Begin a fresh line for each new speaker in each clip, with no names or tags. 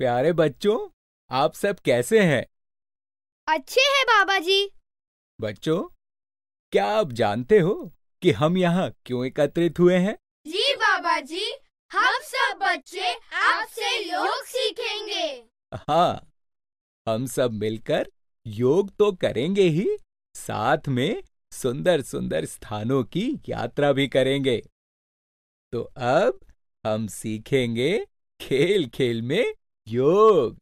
प्यारे बच्चों आप सब कैसे हैं
अच्छे हैं बाबा जी
बच्चों क्या आप जानते हो कि हम यहाँ क्यों एकत्रित हुए हैं
जी बाबा जी हम सब बच्चे आपसे योग सीखेंगे
हाँ हम सब मिलकर योग तो करेंगे ही साथ में सुंदर सुंदर स्थानों की यात्रा भी करेंगे तो अब हम सीखेंगे खेल खेल में योग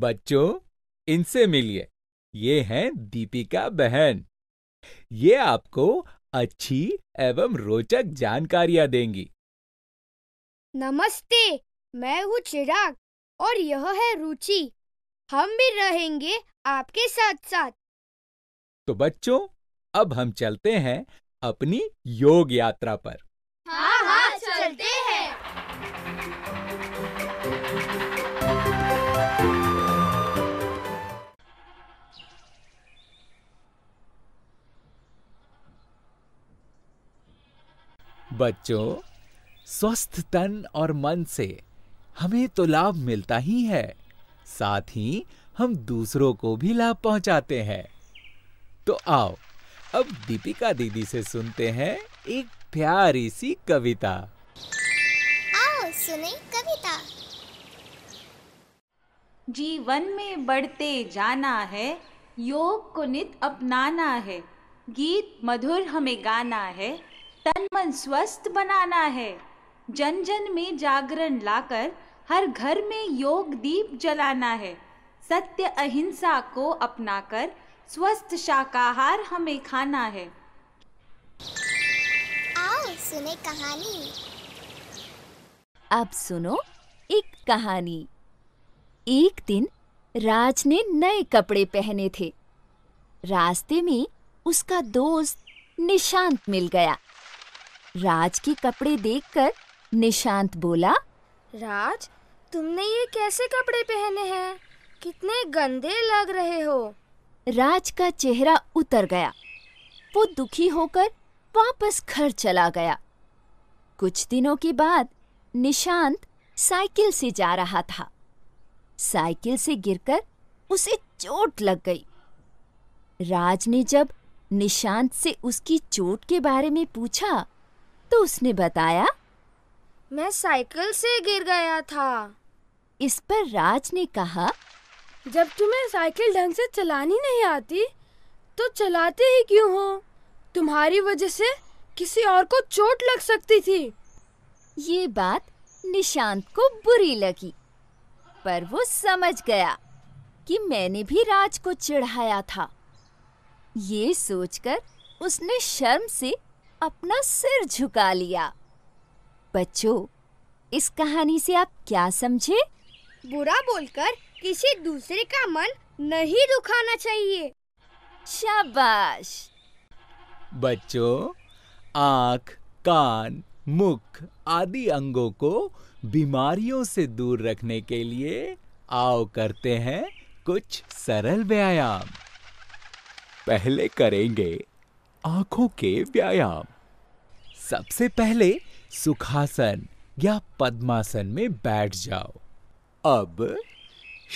बच्चों इनसे मिलिए ये हैं दीपिका बहन ये आपको अच्छी एवं रोचक जानकारियाँ देंगी
नमस्ते मैं हूँ चिराग और यह है रुचि हम भी रहेंगे आपके साथ साथ
तो बच्चों अब हम चलते हैं अपनी योग यात्रा पर
हाँ हाँ चलते हैं
बच्चों स्वस्थ तन और मन से हमें तो लाभ मिलता ही है साथ ही हम दूसरों को भी लाभ पहुंचाते हैं तो आओ अब दीपिका दीदी से सुनते हैं एक प्यारी सी कविता
आओ सुने कविता जीवन में बढ़ते जाना है योग को नित अपनाना है गीत मधुर हमें गाना है तन मन स्वस्थ बनाना है जन जन में जागरण लाकर हर घर में योग दीप जलाना है सत्य अहिंसा को अपनाकर स्वस्थ शाकाहार हमें खाना है
आओ सुने कहानी
अब सुनो एक कहानी एक दिन राज ने नए कपड़े पहने थे रास्ते में उसका दोस्त निशांत मिल गया राज के कपड़े देखकर निशांत बोला
राज तुमने ये कैसे कपड़े पहने हैं कितने गंदे लग रहे हो
राज का चेहरा उतर गया वो दुखी होकर वापस घर चला गया कुछ दिनों के बाद निशांत साइकिल से जा रहा था साइकिल से गिरकर उसे चोट लग गई राज ने जब निशांत से उसकी चोट के बारे में पूछा तो उसने बताया
मैं साइकिल से गिर गया था
इस पर राज ने कहा
जब तुम्हें साइकिल ढंग से चलानी नहीं आती
तो चलाते ही क्यों हो तुम्हारी वजह से किसी और को चोट लग सकती थी ये बात निशांत को बुरी लगी पर वो समझ गया कि मैंने भी राज को चिढ़ाया था ये सोचकर उसने शर्म से अपना सिर झुका लिया बच्चों इस कहानी से आप क्या समझे
बुरा बोलकर किसी दूसरे का मन नहीं दुखाना चाहिए
शाबाश
बच्चों आख कान मुख आदि अंगों को बीमारियों से दूर रखने के लिए आओ करते हैं कुछ सरल व्यायाम पहले करेंगे आंखों के व्यायाम सबसे पहले सुखासन या पद्मासन में बैठ जाओ अब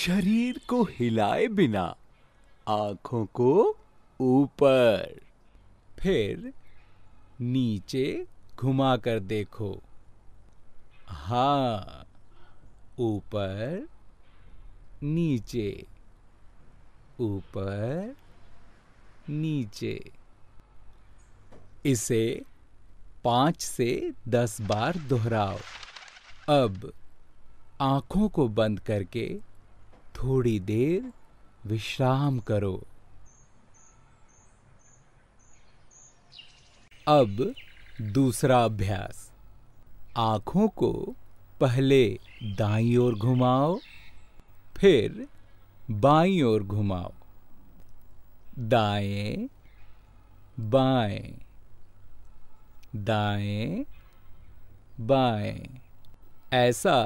शरीर को हिलाए बिना आंखों को ऊपर फिर नीचे घुमा कर देखो हाँ ऊपर नीचे ऊपर नीचे इसे पांच से दस बार दोहराओ अब आंखों को बंद करके थोड़ी देर विश्राम करो अब दूसरा अभ्यास आंखों को पहले दाई ओर घुमाओ फिर बाई ओर घुमाओ दाएं बाएं दाएं बाएं ऐसा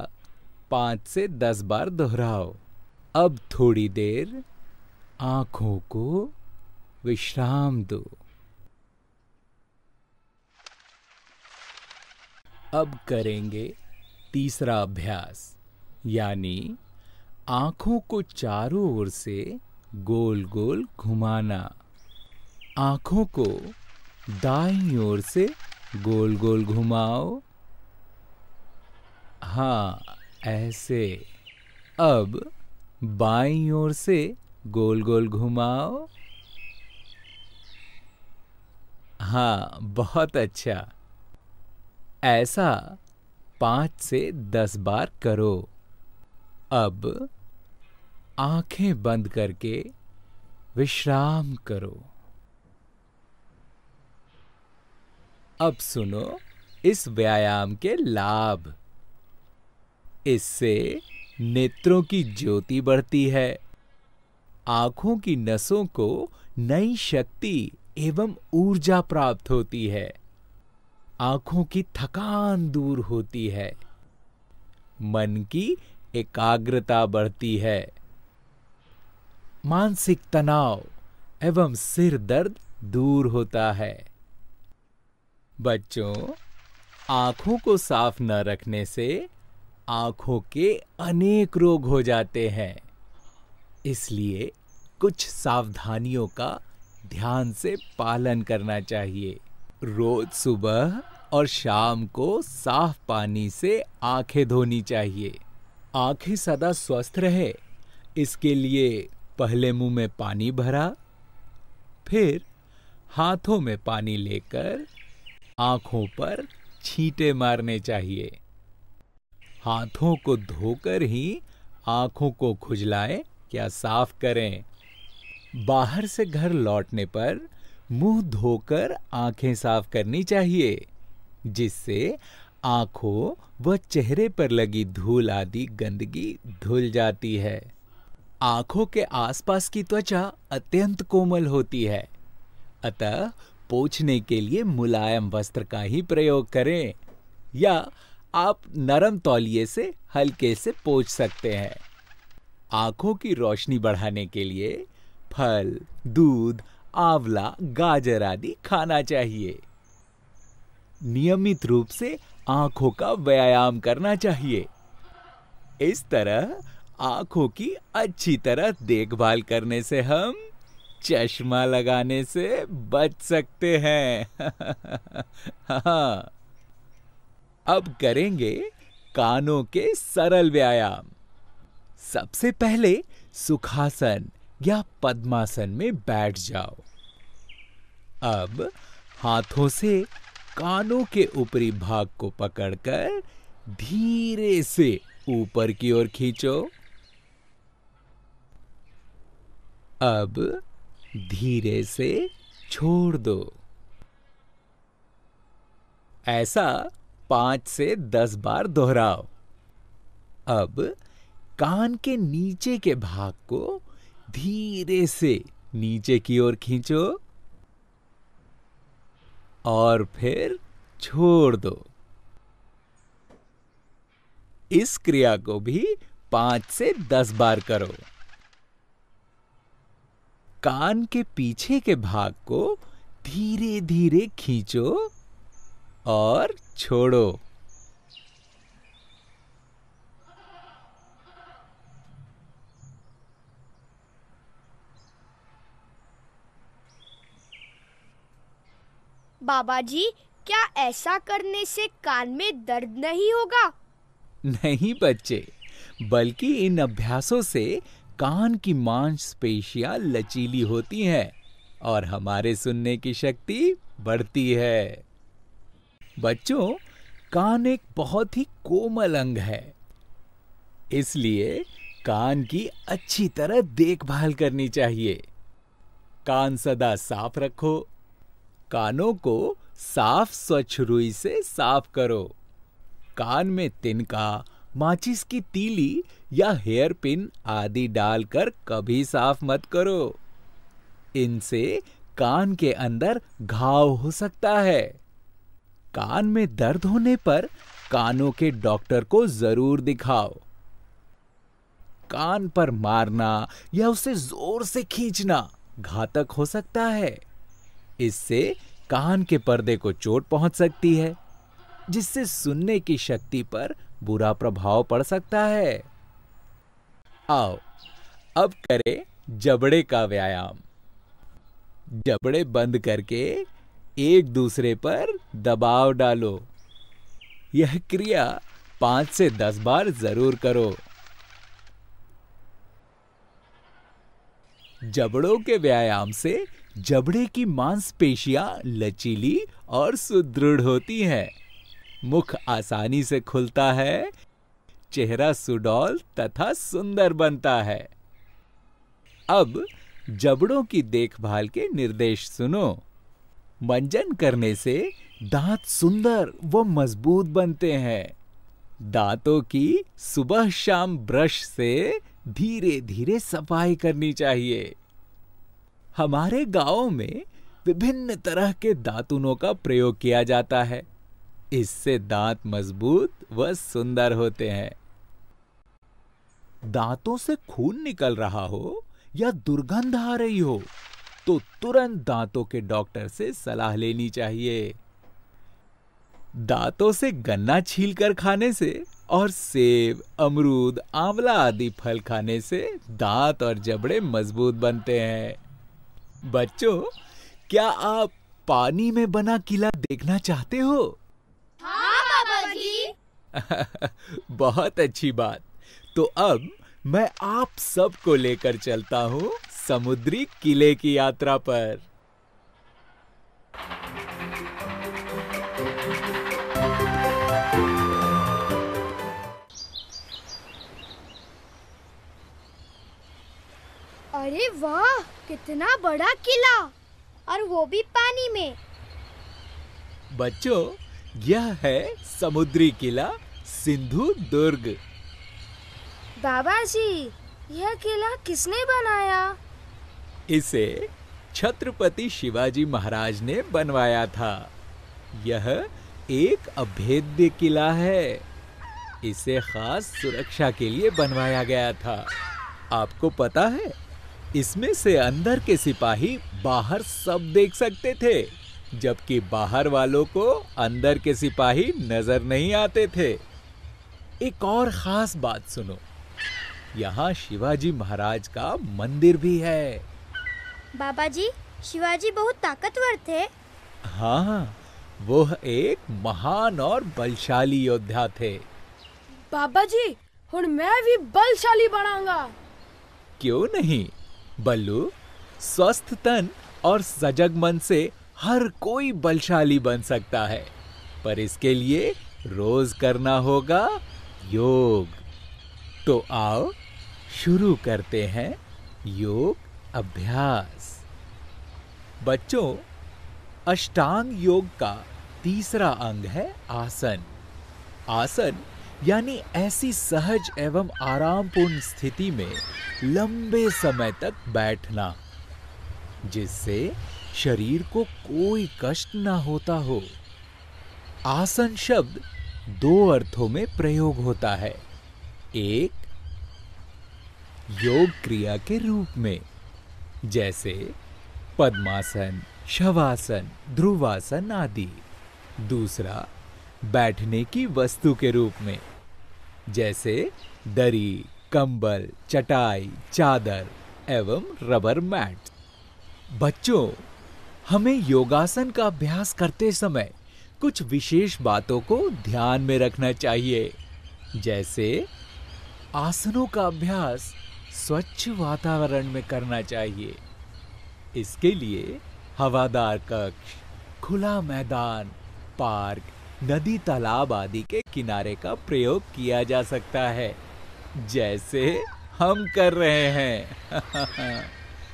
पांच से दस बार दोहराओ अब थोड़ी देर आंखों को विश्राम दो अब करेंगे तीसरा अभ्यास यानी आंखों को चारों ओर से गोल गोल घुमाना आंखों को दाई ओर से गोल गोल घुमाओ हाँ ऐसे अब बाई ओर से गोल गोल घुमाओ हाँ बहुत अच्छा ऐसा पाँच से दस बार करो अब आंखें बंद करके विश्राम करो अब सुनो इस व्यायाम के लाभ इससे नेत्रों की ज्योति बढ़ती है आंखों की नसों को नई शक्ति एवं ऊर्जा प्राप्त होती है आंखों की थकान दूर होती है मन की एकाग्रता बढ़ती है मानसिक तनाव एवं सिर दर्द दूर होता है बच्चों आंखों को साफ न रखने से आंखों के अनेक रोग हो जाते हैं इसलिए कुछ सावधानियों का ध्यान से पालन करना चाहिए रोज सुबह और शाम को साफ पानी से आंखें धोनी चाहिए आंखें सदा स्वस्थ रहे इसके लिए पहले मुंह में पानी भरा फिर हाथों में पानी लेकर आंखों पर छींटे मारने चाहिए हाथों को धोकर ही आंखों को खुजलाएं या साफ करें बाहर से घर लौटने पर मुंह धोकर आंखें साफ करनी चाहिए जिससे आंखों व चेहरे पर लगी धूल आदि गंदगी धुल जाती है आंखों के आसपास की त्वचा अत्यंत कोमल होती है अतः पोछने के लिए मुलायम वस्त्र का ही प्रयोग करें या आप नरम तौलिए से हल्के से पोछ सकते हैं आंखों की रोशनी बढ़ाने के लिए फल दूध आंवला गाजर आदि खाना चाहिए नियमित रूप से आंखों का व्यायाम करना चाहिए इस तरह आंखों की अच्छी तरह देखभाल करने से हम चश्मा लगाने से बच सकते हैं हाँ। अब करेंगे कानों के सरल व्यायाम सबसे पहले सुखासन या पद्मासन में बैठ जाओ अब हाथों से कानों के ऊपरी भाग को पकड़कर धीरे से ऊपर की ओर खींचो अब धीरे से छोड़ दो ऐसा पांच से दस बार दोहराओ अब कान के नीचे के भाग को धीरे से नीचे की ओर खींचो और फिर छोड़ दो इस क्रिया को भी पांच से दस बार करो कान के पीछे के भाग को धीरे धीरे खींचो और छोड़ो
बाबा जी क्या ऐसा करने से कान में दर्द नहीं होगा
नहीं बच्चे बल्कि इन अभ्यासों से कान की मांसपेशियां लचीली होती हैं और हमारे सुनने की शक्ति बढ़ती है बच्चों कान एक बहुत ही कोमल अंग है इसलिए कान की अच्छी तरह देखभाल करनी चाहिए कान सदा साफ रखो कानों को साफ स्वच्छ रुई से साफ करो कान में तिनका माचिस की तीली या हेयर पिन आदि डालकर कभी साफ मत करो इनसे कान के अंदर घाव हो सकता है कान में दर्द होने पर कानों के डॉक्टर को जरूर दिखाओ कान पर मारना या उसे जोर से खींचना घातक हो सकता है इससे कान के पर्दे को चोट पहुंच सकती है जिससे सुनने की शक्ति पर बुरा प्रभाव पड़ सकता है आओ अब करें जबड़े का व्यायाम जबड़े बंद करके एक दूसरे पर दबाव डालो यह क्रिया पांच से दस बार जरूर करो जबड़ों के व्यायाम से जबड़े की मांसपेशियां लचीली और सुदृढ़ होती हैं। मुख आसानी से खुलता है चेहरा सुडौल तथा सुंदर बनता है अब जबड़ों की देखभाल के निर्देश सुनो मंजन करने से दांत सुंदर व मजबूत बनते हैं दांतों की सुबह शाम ब्रश से धीरे धीरे सफाई करनी चाहिए हमारे गांव में विभिन्न तरह के दातुनों का प्रयोग किया जाता है इससे दांत मजबूत व सुंदर होते हैं दांतों से खून निकल रहा हो या दुर्गंध आ रही हो तो तुरंत दांतों के डॉक्टर से सलाह लेनी चाहिए दांतों से गन्ना छीलकर खाने से और सेब अमरूद आंवला आदि फल खाने से दांत और जबड़े मजबूत बनते हैं बच्चों क्या आप पानी में बना किला देखना चाहते हो
हाँ बाबा जी
बहुत अच्छी बात तो अब मैं आप सबको लेकर चलता हूं समुद्री किले की यात्रा पर
अरे वाह कितना बड़ा किला और वो भी पानी में बच्चों यह
है समुद्री किला सिंधु दुर्ग
बाबा जी यह किला किसने बनाया
इसे छत्रपति शिवाजी महाराज ने बनवाया था यह एक अभेद्य किला है इसे खास सुरक्षा के लिए बनवाया गया था आपको पता है इसमें से अंदर के सिपाही बाहर सब देख सकते थे जबकि बाहर वालों को अंदर के सिपाही नजर नहीं आते थे एक और खास बात सुनो यहाँ शिवाजी महाराज का मंदिर भी है
बाबा जी शिवाजी बहुत ताकतवर थे
हाँ वो एक महान और बलशाली योद्धा थे
बाबा जी हूँ मैं भी बलशाली बनाऊंगा
क्यों नहीं बल्लू स्वस्थ तन और सजग मन से हर कोई बलशाली बन सकता है पर इसके लिए रोज करना होगा योग तो आओ शुरू करते हैं योग अभ्यास बच्चों अष्टांग योग का तीसरा अंग है आसन आसन यानी ऐसी सहज एवं आरामपूर्ण स्थिति में लंबे समय तक बैठना जिससे शरीर को कोई कष्ट ना होता हो आसन शब्द दो अर्थों में प्रयोग होता है एक योग क्रिया के रूप में जैसे पद्मासन शवासन ध्रुवासन आदि दूसरा बैठने की वस्तु के रूप में जैसे दरी कंबल चटाई चादर एवं रबर मैट बच्चों हमें योगासन का अभ्यास करते समय कुछ विशेष बातों को ध्यान में रखना चाहिए जैसे आसनों का अभ्यास स्वच्छ वातावरण में करना चाहिए इसके लिए हवादार कक्ष खुला मैदान पार्क नदी तालाब आदि के किनारे का प्रयोग किया जा सकता है जैसे हम कर रहे हैं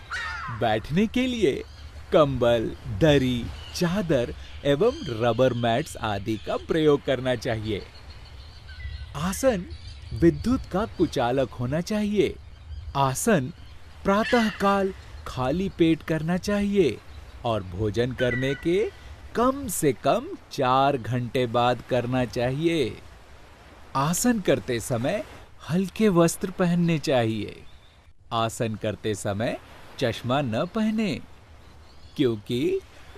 बैठने के लिए कंबल दरी चादर एवं रबर मैट्स आदि का प्रयोग करना चाहिए आसन विद्युत का कुचालक होना चाहिए आसन प्रातःकाल खाली पेट करना चाहिए और भोजन करने के कम से कम चार घंटे बाद करना चाहिए आसन करते समय हल्के वस्त्र पहनने चाहिए आसन करते समय चश्मा न पहने क्योंकि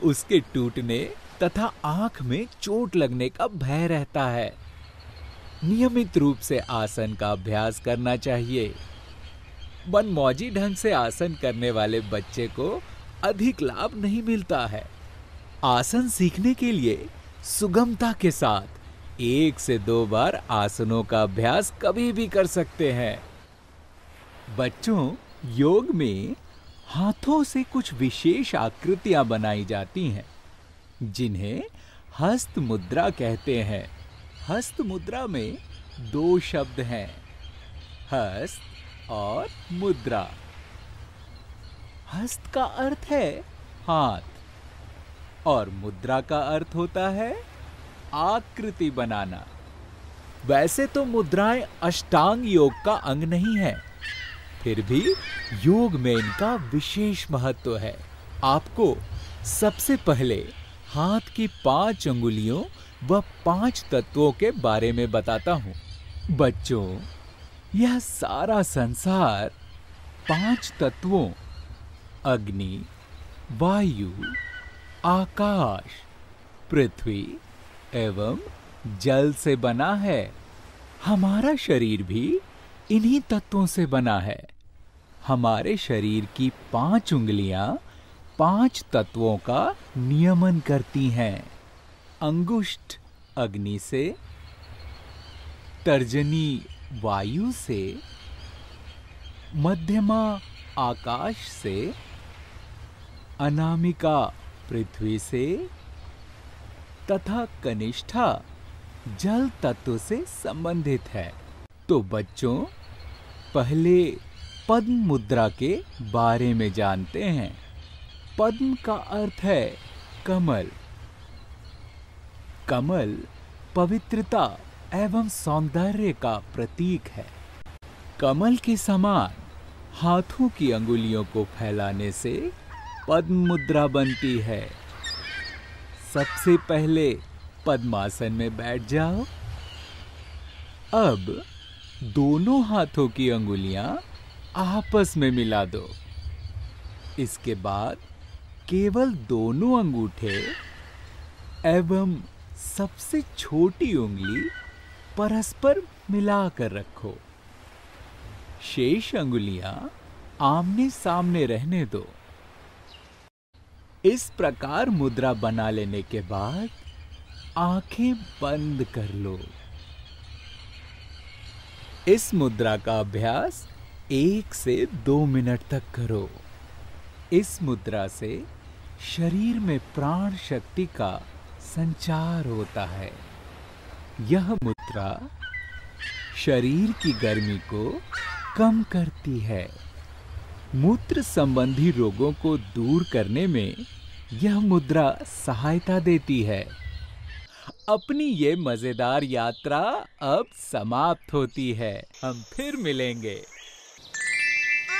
उसके टूटने तथा आंख में चोट लगने का भय रहता है नियमित रूप से आसन का अभ्यास करना चाहिए मनमौजी ढंग से आसन करने वाले बच्चे को अधिक लाभ नहीं मिलता है आसन सीखने के लिए सुगमता के साथ एक से दो बार आसनों का अभ्यास कभी भी कर सकते हैं बच्चों योग में हाथों से कुछ विशेष आकृतियां बनाई जाती हैं जिन्हें हस्त मुद्रा कहते हैं हस्त मुद्रा में दो शब्द हैं हस्त और मुद्रा हस्त का अर्थ है हाथ और मुद्रा का अर्थ होता है आकृति बनाना वैसे तो मुद्राएं अष्टांग योग का अंग नहीं है फिर भी योग में इनका विशेष महत्व है आपको सबसे पहले हाथ की पांच उंगुलियों व पांच तत्वों के बारे में बताता हूँ बच्चों यह सारा संसार पांच तत्वों अग्नि वायु आकाश पृथ्वी एवं जल से बना है हमारा शरीर भी इन्हीं तत्वों से बना है हमारे शरीर की पांच उंगलियां पांच तत्वों का नियमन करती हैं अंगुष्ठ अग्नि से तर्जनी वायु से मध्यमा आकाश से अनामिका पृथ्वी से तथा कनिष्ठा जल तत्व से संबंधित है तो बच्चों पहले पद्म मुद्रा के बारे में जानते हैं पद्म का अर्थ है कमल कमल पवित्रता एवं सौंदर्य का प्रतीक है कमल के समान हाथों की अंगुलियों को फैलाने से पद्म मुद्रा बनती है सबसे पहले पद्मासन में बैठ जाओ अब दोनों हाथों की अंगुलियां आपस में मिला दो इसके बाद केवल दोनों अंगूठे एवं सबसे छोटी उंगली परस्पर मिला कर रखो शेष अंगुलियां आमने सामने रहने दो इस प्रकार मुद्रा बना लेने के बाद आंखें बंद कर लो इस मुद्रा का अभ्यास एक से दो मिनट तक करो इस मुद्रा से शरीर में प्राण शक्ति का संचार होता है यह मुद्रा शरीर की गर्मी को कम करती है मूत्र संबंधी रोगों को दूर करने में यह मुद्रा सहायता देती है अपनी ये मजेदार यात्रा अब समाप्त होती है हम फिर मिलेंगे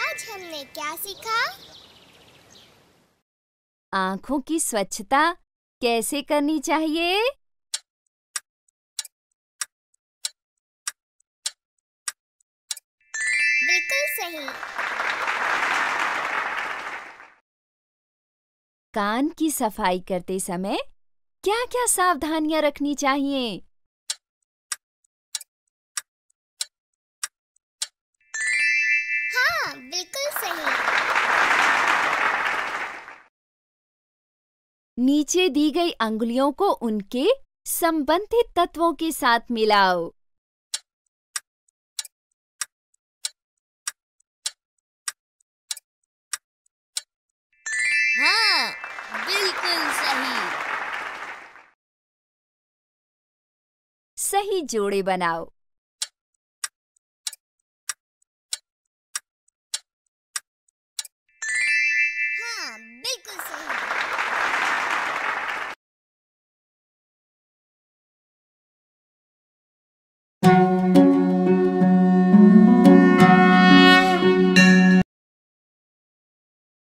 आज हमने क्या सीखा
आँखों की स्वच्छता कैसे करनी चाहिए
बिल्कुल सही
कान की सफाई करते समय क्या क्या सावधानियां रखनी चाहिए हाँ बिल्कुल सही नीचे दी गई अंगुलियों को उनके संबंधित तत्वों के साथ मिलाओ सही जोड़े बनाओ